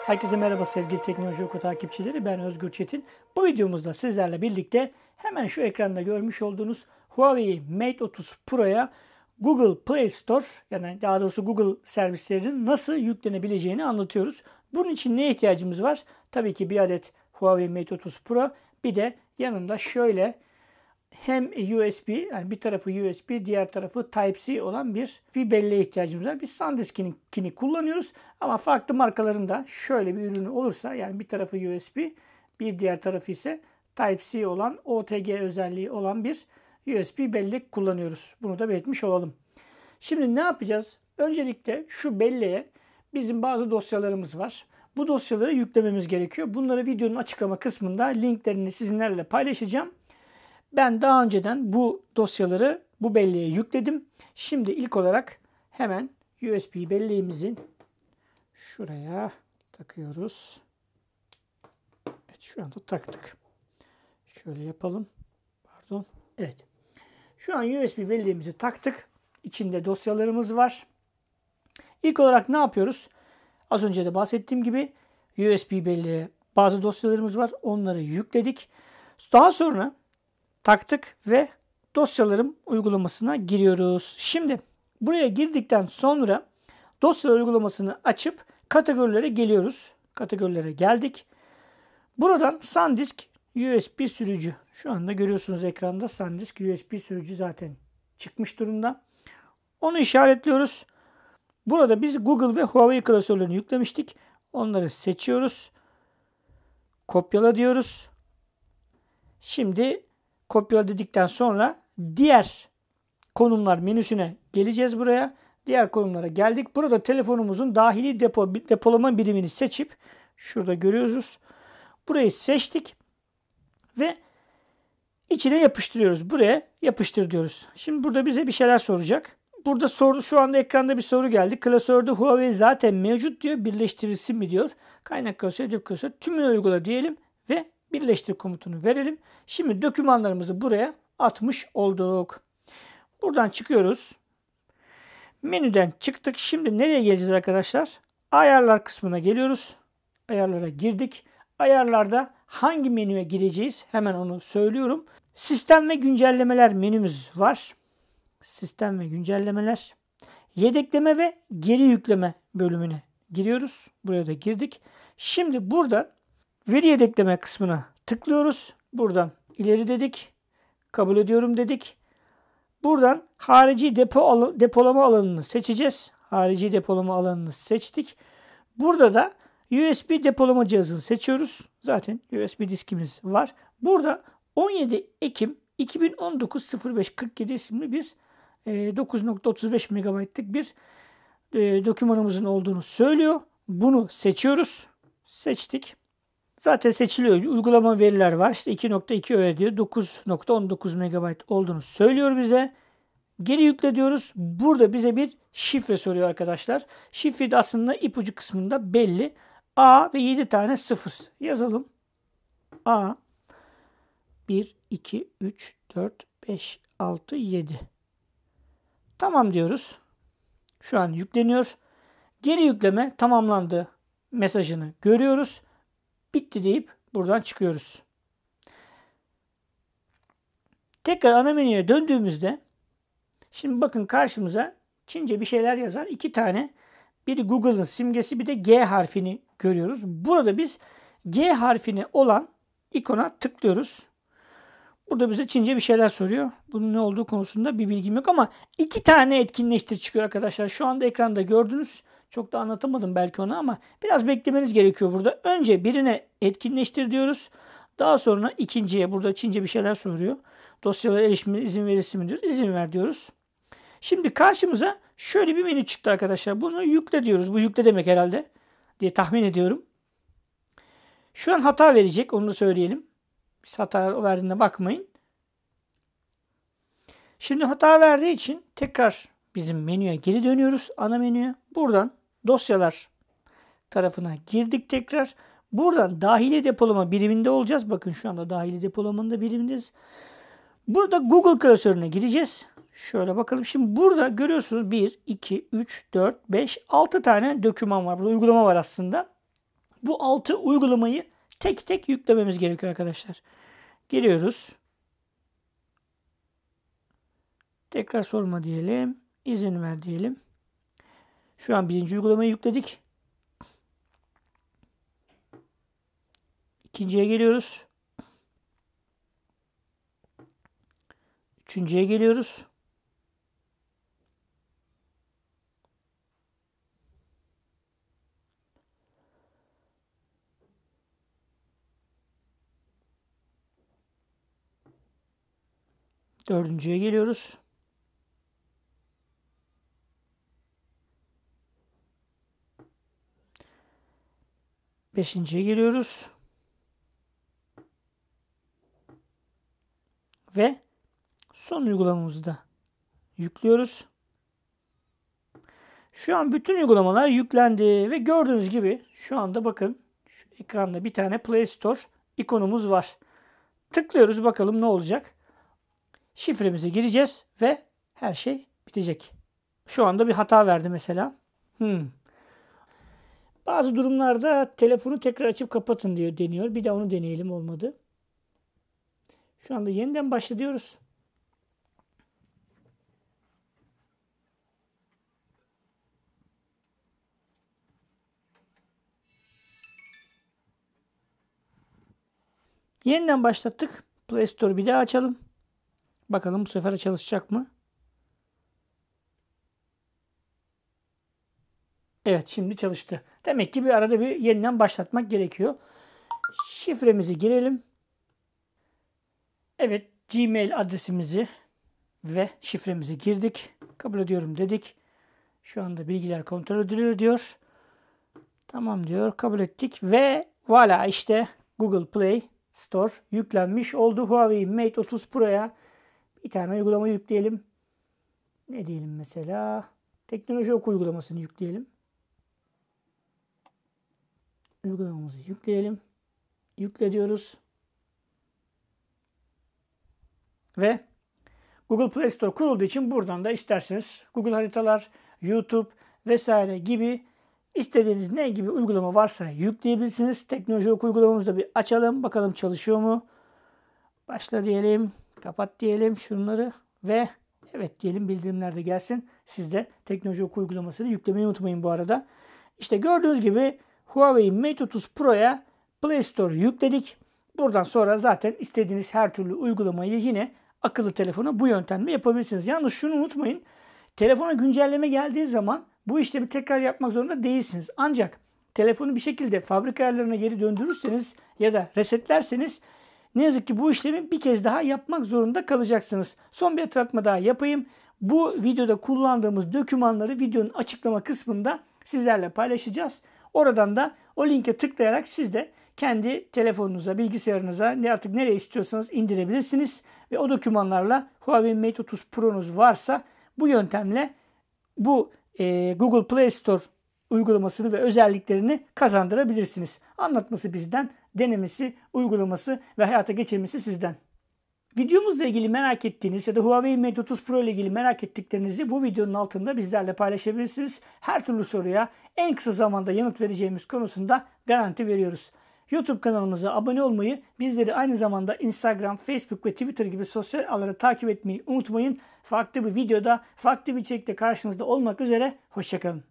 Herkese merhaba sevgili Teknoloji Oku takipçileri. Ben Özgür Çetin. Bu videomuzda sizlerle birlikte hemen şu ekranda görmüş olduğunuz Huawei Mate 30 Pro'ya Google Play Store yani daha doğrusu Google servislerinin nasıl yüklenebileceğini anlatıyoruz. Bunun için ne ihtiyacımız var? Tabii ki bir adet Huawei Mate 30 Pro bir de yanında şöyle hem USB yani bir tarafı USB diğer tarafı Type-C olan bir bir belleğe ihtiyacımız var. Biz SanDisk'ini kullanıyoruz ama farklı markalarında şöyle bir ürünü olursa yani bir tarafı USB bir diğer tarafı ise Type-C olan OTG özelliği olan bir USB bellek kullanıyoruz. Bunu da belirtmiş olalım. Şimdi ne yapacağız? Öncelikle şu belleğe bizim bazı dosyalarımız var. Bu dosyaları yüklememiz gerekiyor. Bunları videonun açıklama kısmında linklerini sizinlerle paylaşacağım. Ben daha önceden bu dosyaları bu belleğe yükledim. Şimdi ilk olarak hemen USB belleğimizin şuraya takıyoruz. Evet şu anda taktık. Şöyle yapalım. Pardon. Evet. Şu an USB belleğimizi taktık. İçinde dosyalarımız var. İlk olarak ne yapıyoruz? Az önce de bahsettiğim gibi USB belleğe bazı dosyalarımız var. Onları yükledik. Daha sonra taktık ve dosyalarım uygulamasına giriyoruz. Şimdi buraya girdikten sonra dosyalar uygulamasını açıp kategorilere geliyoruz. Kategorilere geldik. Buradan SanDisk USB sürücü. Şu anda görüyorsunuz ekranda SanDisk USB sürücü zaten çıkmış durumda. Onu işaretliyoruz. Burada biz Google ve Huawei klasörlerini yüklemiştik. Onları seçiyoruz. Kopyala diyoruz. Şimdi kopyala dedikten sonra diğer konumlar menüsüne geleceğiz buraya. Diğer konumlara geldik. Burada telefonumuzun dahili depo, depolama birimini seçip şurada görüyoruz. Burayı seçtik ve içine yapıştırıyoruz. Buraya yapıştır diyoruz. Şimdi burada bize bir şeyler soracak. Burada soru şu anda ekranda bir soru geldi. Klasörde Huawei zaten mevcut diyor. Birleştirilsin mi diyor. Kaynak klasörü, klasör klasörü tümünü uygula diyelim ve birleştir komutunu verelim. Şimdi dokümanlarımızı buraya atmış olduk. Buradan çıkıyoruz. Menüden çıktık. Şimdi nereye geleceğiz arkadaşlar? Ayarlar kısmına geliyoruz. Ayarlara girdik. Ayarlarda hangi menüye gireceğiz? Hemen onu söylüyorum. Sistem ve güncellemeler menümüz var. Sistem ve güncellemeler. Yedekleme ve geri yükleme bölümüne giriyoruz. Buraya da girdik. Şimdi burada Veri yedekleme kısmına tıklıyoruz. Buradan ileri dedik. Kabul ediyorum dedik. Buradan harici depo al depolama alanını seçeceğiz. Harici depolama alanını seçtik. Burada da USB depolama cihazını seçiyoruz. Zaten USB diskimiz var. Burada 17 Ekim 2019 0547 isimli bir 9.35 e, MB'lik bir e, dokümanımızın olduğunu söylüyor. Bunu seçiyoruz. Seçtik. Zaten seçiliyor. Uygulama veriler var. İşte 2.2 öyle diyor. 9.19 MB olduğunu söylüyor bize. Geri yükle diyoruz. Burada bize bir şifre soruyor arkadaşlar. Şifre de aslında ipucu kısmında belli. A ve 7 tane 0. Yazalım. A 1, 2, 3, 4, 5, 6, 7. Tamam diyoruz. Şu an yükleniyor. Geri yükleme tamamlandı mesajını görüyoruz bitti deyip buradan çıkıyoruz. Tekrar ana menüye döndüğümüzde şimdi bakın karşımıza Çince bir şeyler yazan iki tane biri Google'ın simgesi bir de G harfini görüyoruz. Burada biz G harfini olan ikona tıklıyoruz. Burada bize Çince bir şeyler soruyor. Bunun ne olduğu konusunda bir bilgim yok ama iki tane etkinleştir çıkıyor arkadaşlar. Şu anda ekranda gördünüz. Çok da anlatamadım belki onu ama biraz beklemeniz gerekiyor burada. Önce birine etkinleştir diyoruz. Daha sonra ikinciye burada Çince bir şeyler soruyor. Dosyalara erişimi izin verirsin mi diyoruz. İzin ver diyoruz. Şimdi karşımıza şöyle bir menü çıktı arkadaşlar. Bunu yükle diyoruz. Bu yükle demek herhalde diye tahmin ediyorum. Şu an hata verecek. Onu da söyleyelim. Biz hata verdiğine bakmayın. Şimdi hata verdiği için tekrar bizim menüye geri dönüyoruz. Ana menüye. Buradan dosyalar tarafına girdik tekrar. Buradan dahili depolama biriminde olacağız. Bakın şu anda dahili depolamanın da birimindeyiz. Burada Google klasörüne gireceğiz. Şöyle bakalım. Şimdi burada görüyorsunuz 1, 2, 3, 4, 5, 6 tane döküman var. Burada uygulama var aslında. Bu 6 uygulamayı tek tek yüklememiz gerekiyor arkadaşlar. Giriyoruz. Tekrar sorma diyelim. İzin ver diyelim. Şu an birinci uygulamayı yükledik. İkinciye geliyoruz. Üçüncüye geliyoruz. Dördüncüye geliyoruz. Beşinciye geliyoruz. Ve son uygulamamızı da yüklüyoruz. Şu an bütün uygulamalar yüklendi ve gördüğünüz gibi şu anda bakın şu ekranda bir tane Play Store ikonumuz var. Tıklıyoruz bakalım ne olacak. Şifremizi gireceğiz ve her şey bitecek. Şu anda bir hata verdi mesela. Hmm, bazı durumlarda telefonu tekrar açıp kapatın diyor deniyor. Bir de onu deneyelim olmadı. Şu anda yeniden başlıyoruz. Yeniden başlattık. Play Store bir daha açalım. Bakalım bu sefer çalışacak mı? Evet şimdi çalıştı. Demek ki bir arada bir yeniden başlatmak gerekiyor. Şifremizi girelim. Evet Gmail adresimizi ve şifremizi girdik. Kabul ediyorum dedik. Şu anda bilgiler kontrol ediliyor diyor. Tamam diyor. Kabul ettik ve voilà işte Google Play Store yüklenmiş oldu. Huawei Mate 30 Pro'ya bir tane uygulama yükleyelim. Ne diyelim mesela? Teknoloji oku uygulamasını yükleyelim uygulamamızı yükleyelim. Yükle diyoruz. Ve Google Play Store kurulduğu için buradan da isterseniz Google Haritalar, YouTube vesaire gibi istediğiniz ne gibi uygulama varsa yükleyebilirsiniz. Teknoloji oku uygulamamızı da bir açalım. Bakalım çalışıyor mu? Başla diyelim. Kapat diyelim şunları. Ve evet diyelim bildirimler de gelsin. Siz de teknoloji uygulamasını yüklemeyi unutmayın bu arada. İşte gördüğünüz gibi Huawei Mate 30 Pro'ya Play Store yükledik. Buradan sonra zaten istediğiniz her türlü uygulamayı yine akıllı telefona bu yöntemle yapabilirsiniz. Yalnız şunu unutmayın. Telefona güncelleme geldiği zaman bu işlemi tekrar yapmak zorunda değilsiniz. Ancak telefonu bir şekilde fabrika ayarlarına geri döndürürseniz ya da resetlerseniz ne yazık ki bu işlemi bir kez daha yapmak zorunda kalacaksınız. Son bir hatırlatma daha yapayım. Bu videoda kullandığımız dokümanları videonun açıklama kısmında sizlerle paylaşacağız. Oradan da o linke tıklayarak siz de kendi telefonunuza, bilgisayarınıza ne artık nereye istiyorsanız indirebilirsiniz. Ve o dokümanlarla Huawei Mate 30 Pro'nuz varsa bu yöntemle bu e, Google Play Store uygulamasını ve özelliklerini kazandırabilirsiniz. Anlatması bizden, denemesi, uygulaması ve hayata geçirmesi sizden. Videomuzla ilgili merak ettiğiniz ya da Huawei Mate 30 Pro ile ilgili merak ettiklerinizi bu videonun altında bizlerle paylaşabilirsiniz. Her türlü soruya en kısa zamanda yanıt vereceğimiz konusunda garanti veriyoruz. YouTube kanalımıza abone olmayı, bizleri aynı zamanda Instagram, Facebook ve Twitter gibi sosyal ağları takip etmeyi unutmayın. Farklı bir videoda, farklı bir içerikte karşınızda olmak üzere. Hoşçakalın.